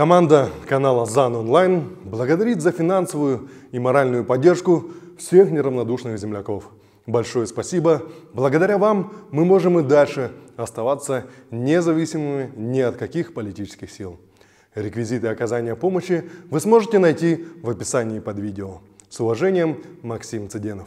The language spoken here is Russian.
Команда канала ЗАН Онлайн благодарит за финансовую и моральную поддержку всех неравнодушных земляков. Большое спасибо. Благодаря вам мы можем и дальше оставаться независимыми ни от каких политических сил. Реквизиты оказания помощи вы сможете найти в описании под видео. С уважением, Максим Цыденов.